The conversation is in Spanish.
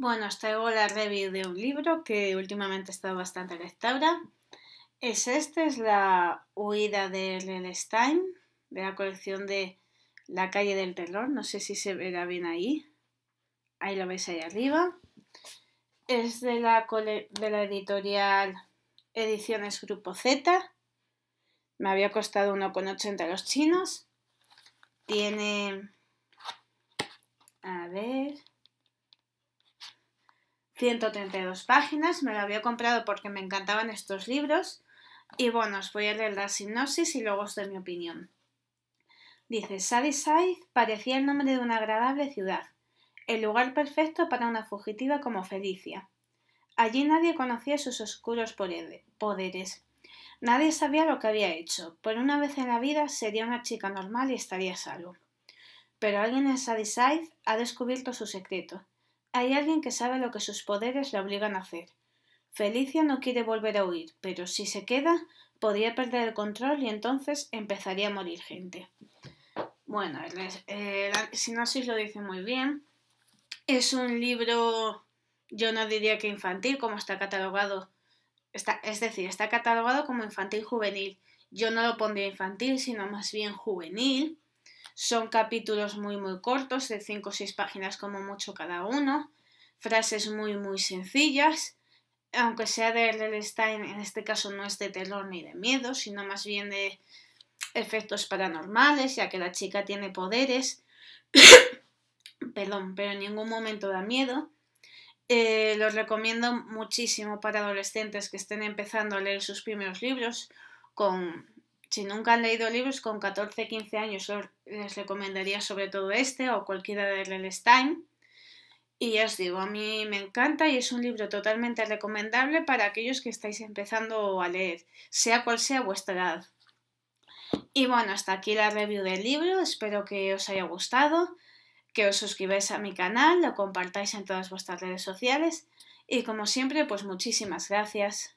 Bueno, os traigo la review de un libro que últimamente estado bastante lectora. Es este, es La huida de Stein, de la colección de La calle del terror. No sé si se verá bien ahí. Ahí lo veis ahí arriba. Es de la, de la editorial Ediciones Grupo Z. Me había costado 1,80 los chinos. Tiene... A ver... 132 páginas, me lo había comprado porque me encantaban estos libros. Y bueno, os voy a leer la sinopsis y luego os doy mi opinión. Dice, side parecía el nombre de una agradable ciudad, el lugar perfecto para una fugitiva como Felicia. Allí nadie conocía sus oscuros poderes. Nadie sabía lo que había hecho. Por una vez en la vida sería una chica normal y estaría a salvo. Pero alguien en side ha descubierto su secreto hay alguien que sabe lo que sus poderes le obligan a hacer. Felicia no quiere volver a huir, pero si se queda, podría perder el control y entonces empezaría a morir gente. Bueno, si no lo dice muy bien. Es un libro, yo no diría que infantil, como está catalogado. Está, es decir, está catalogado como infantil juvenil. Yo no lo pondría infantil, sino más bien juvenil. Son capítulos muy muy cortos, de 5 o 6 páginas como mucho cada uno, frases muy muy sencillas, aunque sea de R.L. Stein, en este caso no es de terror ni de miedo, sino más bien de efectos paranormales, ya que la chica tiene poderes, perdón, pero en ningún momento da miedo. Eh, los recomiendo muchísimo para adolescentes que estén empezando a leer sus primeros libros con si nunca han leído libros con 14, 15 años, les recomendaría sobre todo este o cualquiera de Stein. Y ya os digo, a mí me encanta y es un libro totalmente recomendable para aquellos que estáis empezando a leer, sea cual sea vuestra edad. Y bueno, hasta aquí la review del libro, espero que os haya gustado, que os suscribáis a mi canal, lo compartáis en todas vuestras redes sociales y como siempre, pues muchísimas gracias.